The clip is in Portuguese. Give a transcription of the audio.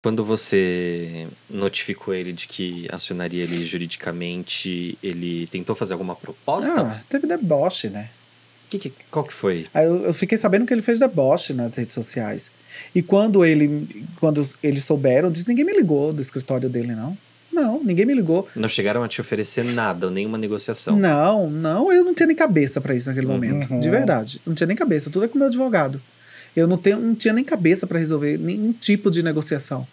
Quando você notificou ele de que acionaria ele juridicamente, ele tentou fazer alguma proposta? Ah, teve deboche, né? Que, que, qual que foi? Aí eu, eu, fiquei sabendo que ele fez deboche nas redes sociais. E quando ele quando eles souberam, disse, ninguém me ligou do escritório dele, não. Não, ninguém me ligou. Não chegaram a te oferecer nada, nenhuma negociação? Não, não, eu não tinha nem cabeça para isso naquele uhum. momento. De verdade. Não tinha nem cabeça, tudo é com o meu advogado. Eu não, tenho, não tinha nem cabeça para resolver nenhum tipo de negociação.